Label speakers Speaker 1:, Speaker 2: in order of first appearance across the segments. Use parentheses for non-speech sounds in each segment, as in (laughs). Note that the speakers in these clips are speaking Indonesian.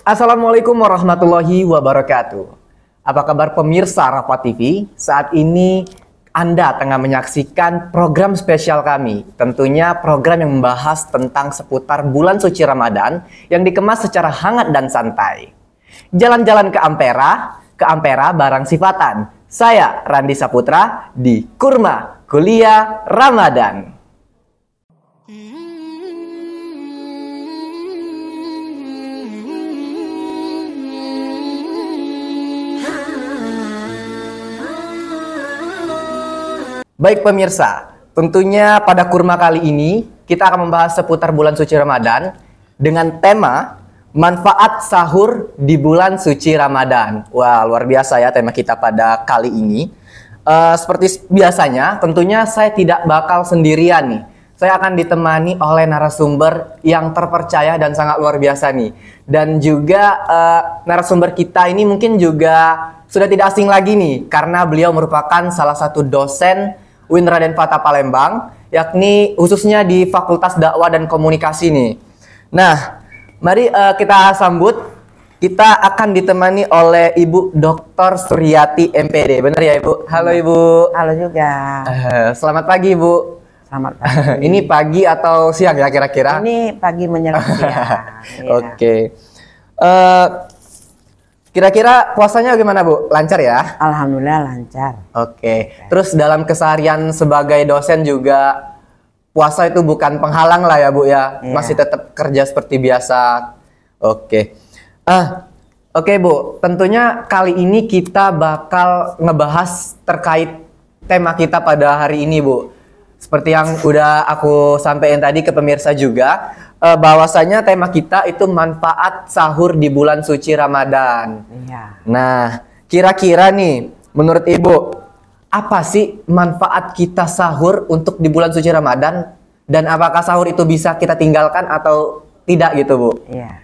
Speaker 1: Assalamualaikum warahmatullahi wabarakatuh. Apa kabar pemirsa Rapat TV? Saat ini Anda tengah menyaksikan program spesial kami. Tentunya program yang membahas tentang seputar bulan suci Ramadan yang dikemas secara hangat dan santai. Jalan-jalan ke Ampera, ke Ampera barang sifatan. Saya Randi Saputra di Kurma Kuliah Ramadan. Baik pemirsa, tentunya pada kurma kali ini kita akan membahas seputar bulan suci Ramadan dengan tema Manfaat sahur di bulan suci Ramadan. Wah, luar biasa ya tema kita pada kali ini. Uh, seperti biasanya, tentunya saya tidak bakal sendirian nih. Saya akan ditemani oleh narasumber yang terpercaya dan sangat luar biasa nih. Dan juga uh, narasumber kita ini mungkin juga sudah tidak asing lagi nih, karena beliau merupakan salah satu dosen Winra Fata Palembang, yakni khususnya di Fakultas Dakwah dan Komunikasi nih. Nah, Mari uh, kita sambut. Kita akan ditemani oleh Ibu Dr. Suryati MPD. Benar ya Ibu? Halo Ibu. Halo juga. Uh, selamat pagi Ibu. Selamat (laughs) pagi. Ini pagi atau siang ya kira-kira? Ini pagi menyerang (laughs) siang. Iya. Oke. Eh, kira-kira puasanya gimana Bu? Lancar ya? Alhamdulillah lancar. Oke. Okay. Terus dalam keseharian sebagai dosen juga puasa itu bukan penghalang lah ya Bu ya. Yeah. Masih tetap kerja seperti biasa. Oke. Okay. Ah, oke okay, Bu. Tentunya kali ini kita bakal ngebahas terkait tema kita pada hari ini Bu. Seperti yang udah aku sampaikan tadi ke pemirsa juga, uh, bahwasanya tema kita itu manfaat sahur di bulan suci Ramadan. Iya. Nah, kira-kira nih menurut Ibu apa sih manfaat kita sahur untuk di bulan suci Ramadan dan apakah sahur itu bisa kita tinggalkan atau tidak gitu, Bu? Iya.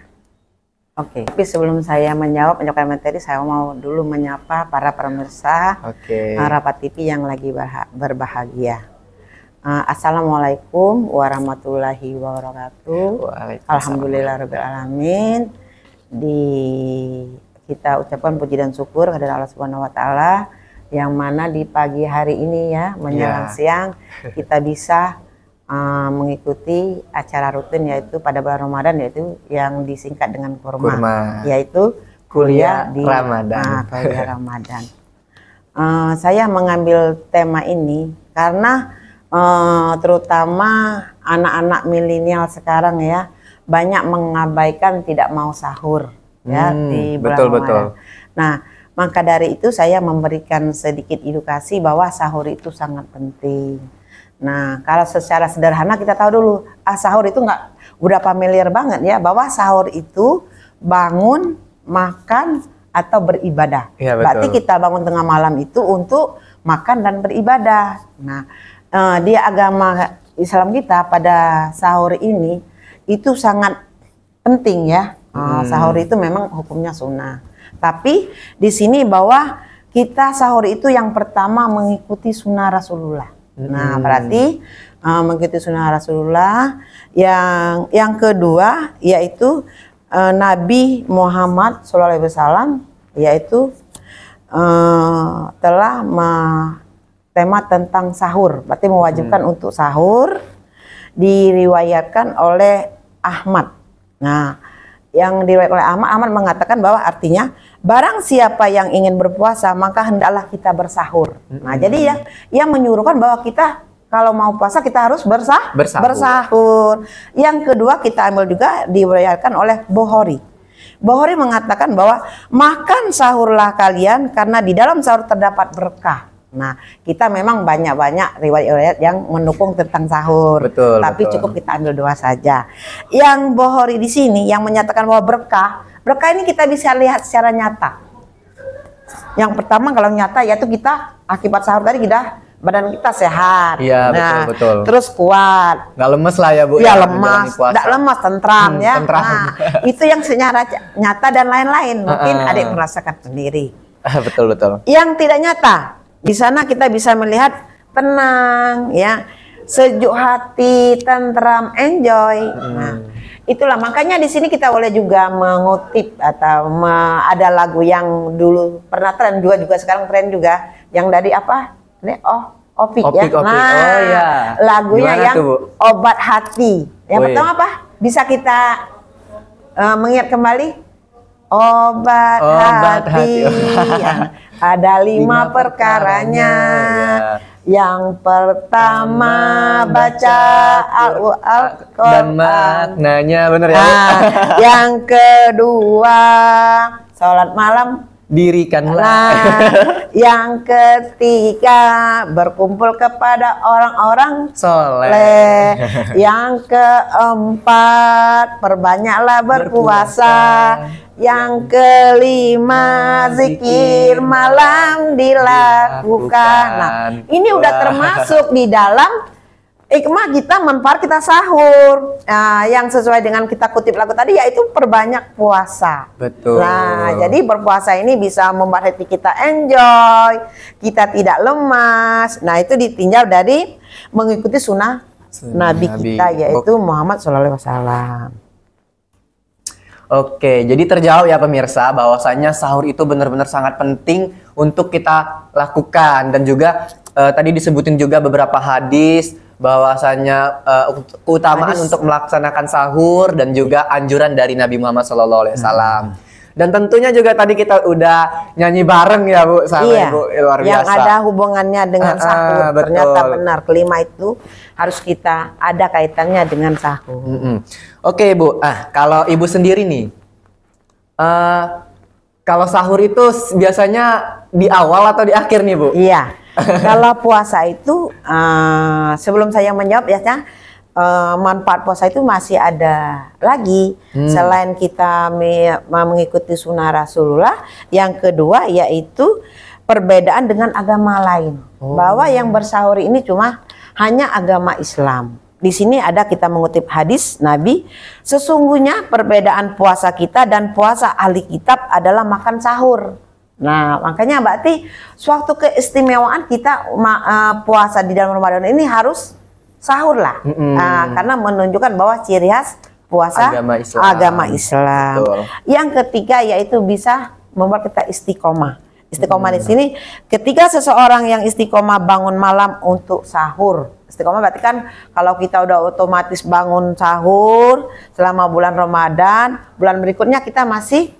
Speaker 1: Oke.
Speaker 2: Okay. Tapi sebelum saya menjawab penyampaian materi, saya mau dulu menyapa para pemirsa okay. uh, Rapat TV yang lagi berbahagia. Eh, Assalamualaikum warahmatullahi wabarakatuh. Alhamdulillah rabbil alamin. Di kita ucapkan puji dan syukur kepada Allah Subhanahu wa taala yang mana di pagi hari ini ya menjelang yeah. siang kita bisa Eh, mengikuti acara rutin yaitu pada bulan Ramadan yaitu yang disingkat dengan kurma, kurma. yaitu kuliah, di Ramadan. Uh, kuliah Ramadan. uh, saya mengambil tema ini karena uh, terutama anak-anak milenial sekarang ya banyak mengabaikan tidak mau sahur
Speaker 1: ya hmm, di bulan betul, Ramadan. Betul.
Speaker 2: Nah, maka dari itu saya memberikan sedikit edukasi bahwa sahur itu sangat penting Nah, kalau secara sederhana kita tahu dulu, ah sahur itu nggak udah familiar banget ya bahwa sahur itu bangun, makan atau beribadah. Ya, betul. Berarti kita bangun tengah malam itu untuk makan dan beribadah. Nah, eh, dia agama Islam kita pada sahur ini itu sangat penting ya. Ah, hmm. Eh, sahur itu memang hukumnya sunnah. Tapi di sini bahwa kita sahur itu yang pertama mengikuti sunnah Rasulullah. Nah, hmm. berarti uh, mengikuti sunnah Rasulullah. Yang yang kedua yaitu uh, Nabi Muhammad SAW yaitu uh, telah tema tentang sahur. Berarti mewajibkan hmm. untuk sahur diriwayatkan oleh Ahmad. Nah, yang diriwayatkan oleh Ahmad, Ahmad mengatakan bahwa artinya barang siapa yang ingin berpuasa maka hendaklah kita bersahur. Nah, hmm. jadi ya yang menyuruhkan bahwa kita kalau mau puasa kita harus bersah bersahur. bersahur. Yang kedua kita ambil juga diwariskan oleh Bohori. Bohori mengatakan bahwa makan sahurlah kalian karena di dalam sahur terdapat berkah. Nah, kita memang banyak-banyak riwayat-riwayat yang mendukung tentang sahur. Betul. Tapi betul. cukup kita ambil dua saja. Yang Bohori di sini yang menyatakan bahwa berkah Berkah ini kita bisa lihat secara nyata. Yang pertama kalau nyata yaitu kita akibat sahur tadi kita badan kita sehat. Iya, nah, betul, betul. Terus kuat.
Speaker 1: Nggak lemes lah ya, Bu. Iya, ya, lemas. Nggak
Speaker 2: lemas, tentram hmm, ya. Tentram. Nah, itu yang secara nyata dan lain-lain. (laughs) Mungkin uh -uh. adik merasakan sendiri. (laughs) betul, betul. Yang tidak nyata, di sana kita bisa melihat tenang ya sejuk hati, tentram, enjoy. Hmm. Nah, itulah makanya di sini kita boleh juga mengutip atau me ada lagu yang dulu pernah tren juga juga sekarang tren juga yang dari apa? Ini oh opik, ya? opik ya. Opik. Nah, oh, iya. lagunya Gimana yang tuh, obat hati. Yang pertama apa? Bisa kita uh, mengingat kembali obat, obat hati. hati. (laughs) Ada lima, lima perkaranya. perkaranya. Ya yang pertama baca Al-Qur'an dan maknanya benar ya. Ah, yang kedua salat malam dirikanlah (laughs) yang ketiga berkumpul kepada orang-orang soleh. yang keempat perbanyaklah berpuasa, berpuasa. yang kelima zikir malam dilakukan nah ini udah termasuk di dalam (laughs) Ikmah kita manfaat kita sahur. Nah, yang sesuai dengan kita kutip lagu tadi yaitu perbanyak puasa. Betul. Nah, jadi berpuasa ini bisa membuat hati kita enjoy, kita tidak lemas. Nah, itu ditinjau dari mengikuti sunnah, sunnah Nabi, kita yaitu Oke. Muhammad SAW.
Speaker 1: Oke, jadi terjawab ya pemirsa bahwasanya sahur itu benar-benar sangat penting untuk kita lakukan dan juga eh, tadi disebutin juga beberapa hadis bahwasannya uh, eh, utamaan Hadis. untuk melaksanakan sahur dan juga anjuran dari Nabi Muhammad Alaihi Wasallam hmm. Dan tentunya juga tadi kita udah nyanyi bareng ya Bu sama iya, Ibu ya, luar biasa. Yang ada
Speaker 2: hubungannya dengan ah, ah, sahur. uh, betul. Ternyata benar kelima itu harus kita ada kaitannya dengan sahur. Mm -hmm. Oke okay, Bu, ah kalau Ibu sendiri nih uh, kalau sahur itu biasanya di
Speaker 1: awal atau di akhir nih Bu?
Speaker 2: Iya kalau puasa itu uh, sebelum saya menjawab ya, uh, manfaat puasa itu masih ada lagi hmm. selain kita mengikuti sunnah Rasulullah. Yang kedua yaitu perbedaan dengan agama lain oh. bahwa yang bersahur ini cuma hanya agama Islam. Di sini ada kita mengutip hadis Nabi, sesungguhnya perbedaan puasa kita dan puasa ahli kitab adalah makan sahur. Nah, makanya berarti suatu keistimewaan kita uh, puasa di dalam Ramadan ini harus sahur lah. Mm -hmm. uh, karena menunjukkan bahwa ciri khas puasa agama Islam. Agama Islam. Yang ketiga yaitu bisa membuat kita istiqomah. Istiqomah hmm. di sini ketika seseorang yang istiqomah bangun malam untuk sahur. Istiqomah berarti kan kalau kita udah otomatis bangun sahur selama bulan Ramadan, bulan berikutnya kita masih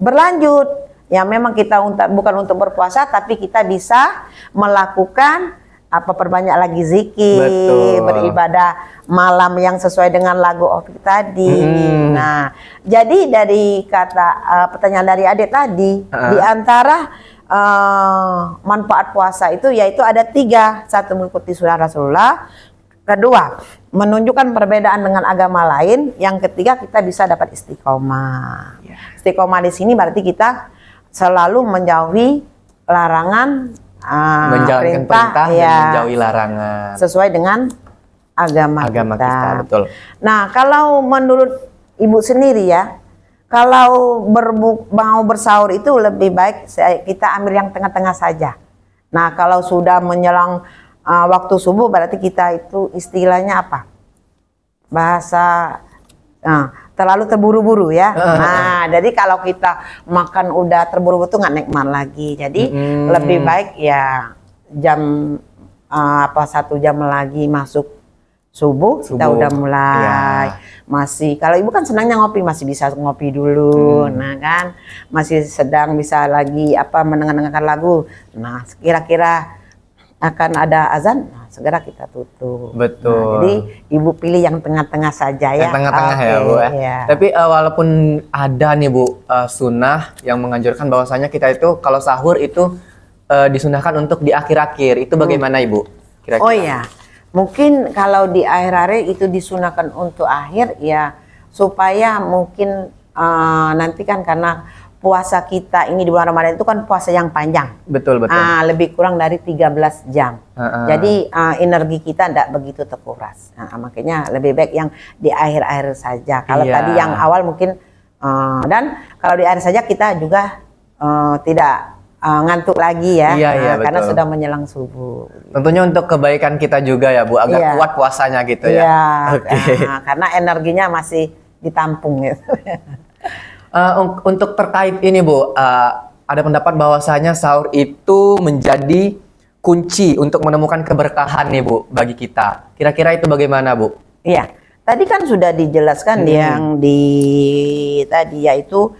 Speaker 2: berlanjut. Ya memang kita untuk, bukan untuk berpuasa tapi kita bisa melakukan apa perbanyak lagi zikir, Betul. beribadah malam yang sesuai dengan lagu Opik tadi. Hmm. Nah, jadi dari kata uh, pertanyaan dari Adik tadi, uh. di antara uh, manfaat puasa itu yaitu ada tiga, satu mengikuti sunnah Rasulullah, kedua menunjukkan perbedaan dengan agama lain, yang ketiga kita bisa dapat istiqomah. Yeah. Istiqomah di sini berarti kita selalu menjauhi larangan uh, ah, menjalankan perintah, perintah ya, dan menjauhi larangan sesuai dengan agama, agama kita. kita betul. Nah, kalau menurut Ibu sendiri ya, kalau berbuk, mau bersahur itu lebih baik kita ambil yang tengah-tengah saja. Nah, kalau sudah menyelang uh, ah, waktu subuh berarti kita itu istilahnya apa? Bahasa uh, terlalu terburu-buru ya. (laughs) Ah. Nah, jadi kalau kita makan udah terburu-buru tuh nggak nikmat lagi. Jadi hmm. lebih baik ya jam uh, apa satu jam lagi masuk subuh, subuh. kita udah mulai ya. masih kalau ibu kan senangnya ngopi masih bisa ngopi dulu hmm. nah kan masih sedang bisa lagi apa mendengarkan lagu nah kira-kira akan ada azan, nah, segera kita tutup.
Speaker 1: Nah, Betul. Nah, jadi
Speaker 2: ibu pilih yang tengah-tengah saja ya. tengah-tengah okay, ya bu. Ya.
Speaker 1: Tapi uh, walaupun ada nih bu uh, sunnah yang menganjurkan bahwasanya kita itu kalau sahur itu uh, disunahkan untuk di akhir-akhir. Itu bagaimana ibu? Kira-kira. Oh ya,
Speaker 2: mungkin kalau di akhir-akhir itu disunahkan untuk akhir ya supaya mungkin uh, nanti kan karena puasa kita ini di bulan Ramadan itu kan puasa yang panjang. Betul betul. Uh, lebih kurang dari 13 jam. Uh, uh. Jadi uh, energi kita tidak begitu terkuras. Nah, makanya lebih baik yang di akhir-akhir saja. Kalau yeah. tadi yang awal mungkin uh, dan kalau di akhir saja kita juga uh, tidak uh, ngantuk lagi ya, iya, iya, uh, karena sudah menyelang subuh.
Speaker 1: Tentunya untuk kebaikan kita juga ya Bu, agak iya. kuat puasanya gitu ya. Iya. okay. uh,
Speaker 2: karena energinya masih ditampung gitu. (laughs) Uh, untuk terkait ini Bu, uh, ada pendapat
Speaker 1: bahwasanya sahur itu menjadi kunci untuk menemukan keberkahan nih Bu bagi kita. Kira-kira itu bagaimana Bu?
Speaker 2: Iya, tadi kan sudah dijelaskan hmm. yang di tadi yaitu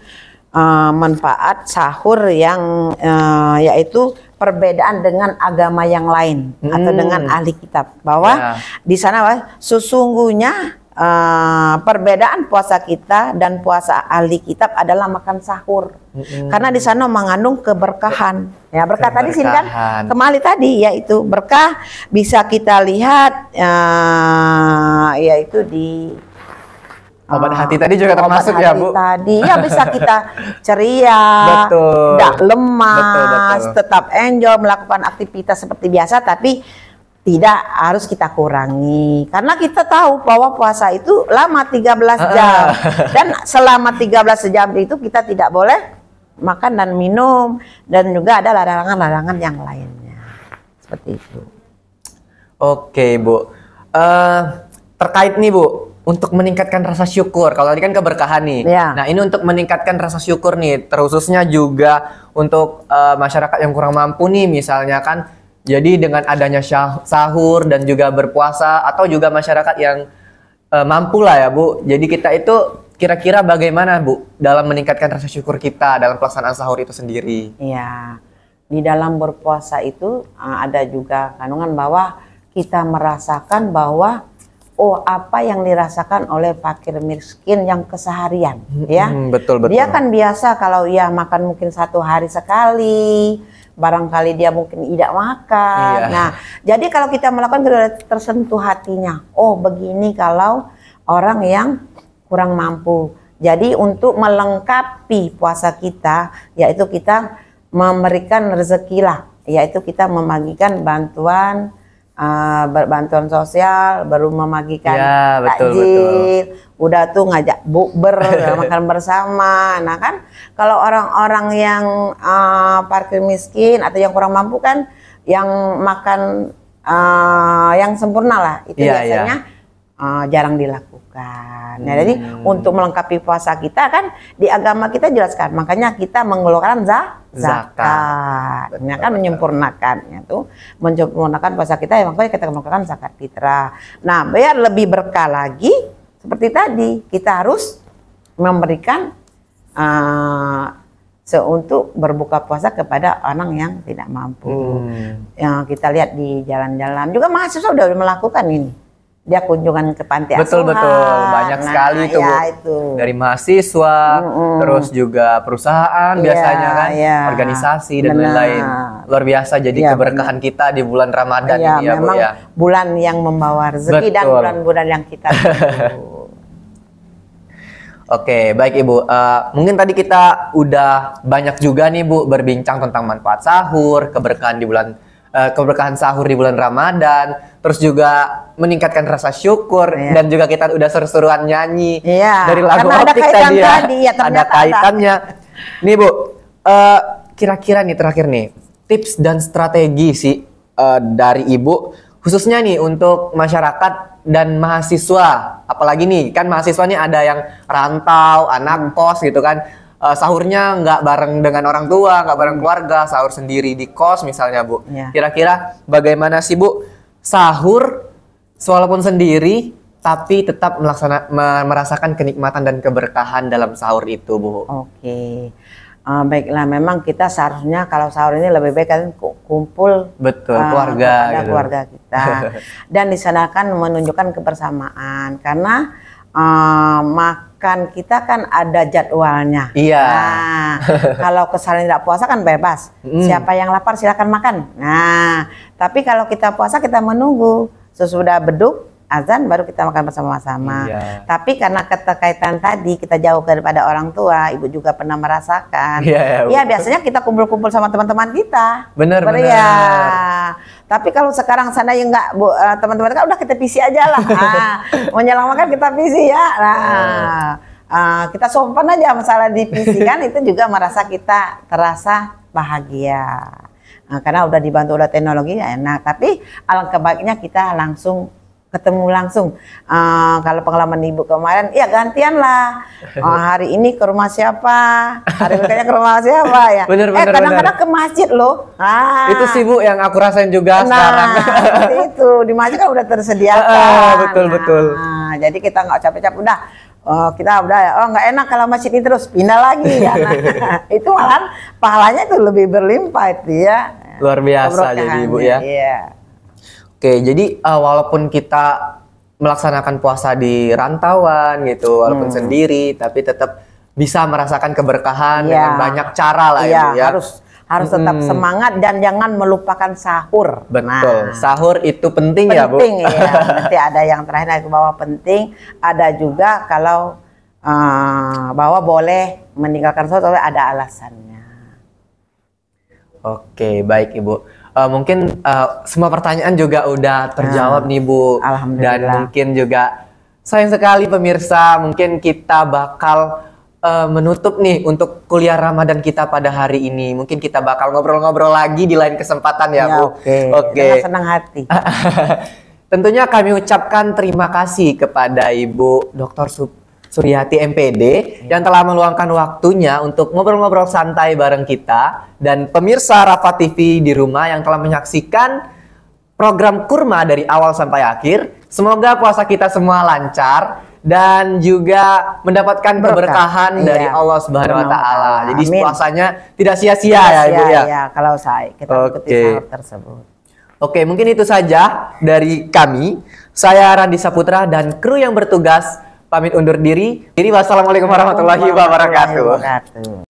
Speaker 2: uh, manfaat sahur yang uh, yaitu perbedaan dengan agama yang lain hmm. atau dengan ahli kitab bahwa ya. di sana sesungguhnya Uh, perbedaan puasa kita dan puasa ahli kitab adalah makan sahur. Mm-hmm. Karena di sana mengandung keberkahan. Ya, berkah tadi sini kan kembali tadi yaitu berkah bisa kita lihat uh, yaitu di Obat eh, hati tadi juga termasuk obat ya, hati ya Bu. Tadi ya bisa kita ceria, tidak lemas, betul, betul. tetap enjoy melakukan aktivitas seperti biasa tapi tidak harus kita kurangi karena kita tahu bahwa puasa itu lama 13 ah. jam dan selama 13 jam itu kita tidak boleh makan dan minum dan juga ada larangan-larangan yang lainnya seperti itu.
Speaker 1: Oke Bu, uh, terkait nih Bu untuk meningkatkan rasa syukur kalau tadi kan keberkahan nih. Ya. Nah ini untuk meningkatkan rasa syukur nih, terususnya juga untuk uh, masyarakat yang kurang mampu nih misalnya kan jadi dengan adanya sahur dan juga berpuasa atau juga masyarakat yang uh, eh, mampu lah ya Bu. Jadi kita itu kira-kira bagaimana Bu dalam meningkatkan rasa syukur kita dalam pelaksanaan sahur itu sendiri?
Speaker 2: Iya. Di dalam berpuasa itu eh, ada juga kandungan bahwa kita merasakan bahwa oh apa yang dirasakan oleh fakir miskin yang keseharian ya betul betul dia kan biasa kalau ya makan mungkin satu hari sekali barangkali dia mungkin tidak makan. Iya. Nah, jadi kalau kita melakukan kita tersentuh hatinya. Oh, begini kalau orang yang kurang mampu. Jadi untuk melengkapi puasa kita, yaitu kita memberikan rezeki lah, yaitu kita membagikan bantuan uh, bantuan sosial, baru memagikan ya, betul, takjil, udah tuh ngajak bukber (laughs) makan bersama. Nah kan kalau orang-orang yang uh, parkir miskin atau yang kurang mampu kan yang makan uh, yang sempurna lah itu ya, biasanya. Ya uh, jarang dilakukan. Nah, jadi hmm. untuk melengkapi puasa kita kan di agama kita jelaskan, makanya kita mengeluarkan za zakat. Ini nah, kan menyempurnakannya tuh, menyempurnakan puasa kita ya makanya kita mengeluarkan zakat fitrah. Nah, biar lebih berkah lagi seperti tadi kita harus memberikan uh, seuntuk berbuka puasa kepada orang yang tidak mampu. Hmm. Yang kita lihat di jalan-jalan juga mahasiswa sudah melakukan ini dia kunjungan ke panti asuhan. Betul betul, banyak nah, sekali itu, ya, itu.
Speaker 1: Dari mahasiswa, mm -mm. terus juga perusahaan yeah, biasanya kan, yeah. organisasi dan lain-lain. Luar biasa jadi yeah, keberkahan kita di bulan Ramadan yeah, ini ya, Bu ya.
Speaker 2: bulan yang membawa rezeki betul. dan bulan-bulan yang kita (laughs)
Speaker 1: Oke, baik Ibu. Uh, mungkin tadi kita udah banyak juga nih Bu berbincang tentang manfaat sahur, keberkahan di bulan Eh, keberkahan sahur di bulan Ramadan, terus juga meningkatkan rasa syukur iya. dan juga kita udah seru-seruan nyanyi iya. dari lagu Karena optik ada tadi ya. Tadi, ya ada kaitannya. Ada. Nih Bu, kira eh, kira-kira nih terakhir nih tips dan strategi sih uh, dari Ibu khususnya nih untuk masyarakat dan mahasiswa apalagi nih kan mahasiswanya ada yang rantau anak hmm. kos gitu kan uh, sahurnya nggak bareng dengan orang tua, nggak bareng keluarga, sahur sendiri di kos misalnya Bu. Iya. Kira-kira ya. Kira bagaimana sih Bu sahur walaupun sendiri tapi tetap melaksana, merasakan kenikmatan dan keberkahan dalam sahur itu Bu.
Speaker 2: Oke. Uh, baiklah, memang kita seharusnya kalau sahur ini lebih baik kan kumpul
Speaker 1: betul uh, keluarga gitu. keluarga kita
Speaker 2: (laughs) dan disanakan menunjukkan kebersamaan karena Ah, makan kita kan ada jadwalnya. Iya. Nah, (laughs) kalau kesalahan tidak puasa kan bebas. Mm. Siapa yang lapar silakan makan. Nah, tapi kalau kita puasa kita menunggu sesudah beduk azan baru kita makan bersama-sama. Iya. Tapi karena keterkaitan tadi kita jauh daripada orang tua, ibu juga pernah merasakan. Iya, Iya. Iya. biasanya kita kumpul-kumpul sama teman-teman kita. Benar, benar. Ya? tapi kalau sekarang sana yang nggak bu eh, teman-teman kan udah kita PC aja lah. Nah, (laughs) makan kita PC ya. Nah, ah, kita sopan aja masalah di PC kan itu juga merasa kita terasa bahagia. Nah, karena udah dibantu oleh teknologi ya enak, tapi alangkah baiknya kita langsung ketemu langsung. Uh, kalau pengalaman ibu kemarin, ya gantian lah. Uh, (laughs) ah, hari ini ke rumah siapa? Hari berikutnya ke rumah siapa ya? Bener, (laughs) bener, eh kadang-kadang ke masjid loh. Ah.
Speaker 1: Itu sih bu yang aku rasain juga nah, sekarang. Nah
Speaker 2: (laughs) itu di masjid kan udah tersedia. Uh, ah, betul nah,
Speaker 1: betul. Nah,
Speaker 2: jadi kita nggak capek-capek udah. Oh, kita udah ya, oh nggak enak kalau masjid ini terus pindah lagi ya. Nah, itu malah pahalanya itu lebih berlimpah itu ya. Luar biasa jadi ibu ya. Iya.
Speaker 1: Oke, jadi uh, walaupun kita melaksanakan puasa di rantauan gitu, walaupun hmm. sendiri, tapi tetap bisa merasakan keberkahan ya. dengan banyak cara lah ya, iya, ya. harus harus tetap hmm. semangat
Speaker 2: dan jangan melupakan sahur.
Speaker 1: Betul. Nah, sahur itu penting, penting ya, Bu. Penting ya.
Speaker 2: (laughs) Nanti ada yang terakhir aku bawa penting, ada juga kalau uh, eh, bahwa boleh meninggalkan sahur tapi ada alasannya.
Speaker 1: Oke, baik Ibu uh, mungkin uh, semua pertanyaan juga udah terjawab nah, nih Bu. Alhamdulillah. Dan mungkin juga sayang sekali pemirsa, mungkin kita bakal uh, menutup nih untuk kuliah Ramadan kita pada hari ini. Mungkin kita bakal ngobrol-ngobrol lagi di lain kesempatan ya, ya Bu. Oke. Okay. Okay. Senang hati. (laughs) Tentunya kami ucapkan terima kasih kepada Ibu Dr. Sup Suryati MPD hmm. yang telah meluangkan waktunya untuk ngobrol-ngobrol santai bareng kita dan pemirsa Rafa TV di rumah yang telah menyaksikan program Kurma dari awal sampai akhir. Semoga puasa kita semua lancar dan juga mendapatkan Berkah. keberkahan iya. dari Allah Subhanahu wa taala. Jadi Amin. puasanya tidak sia-sia ya Ibu ya. Iya, kalau saya kita okay. ikuti sahur tersebut. Oke, mungkin itu saja dari kami. Saya Randi Saputra dan kru yang bertugas pamit undur diri. Jadi wassalamualaikum warahmatullahi wabarakatuh.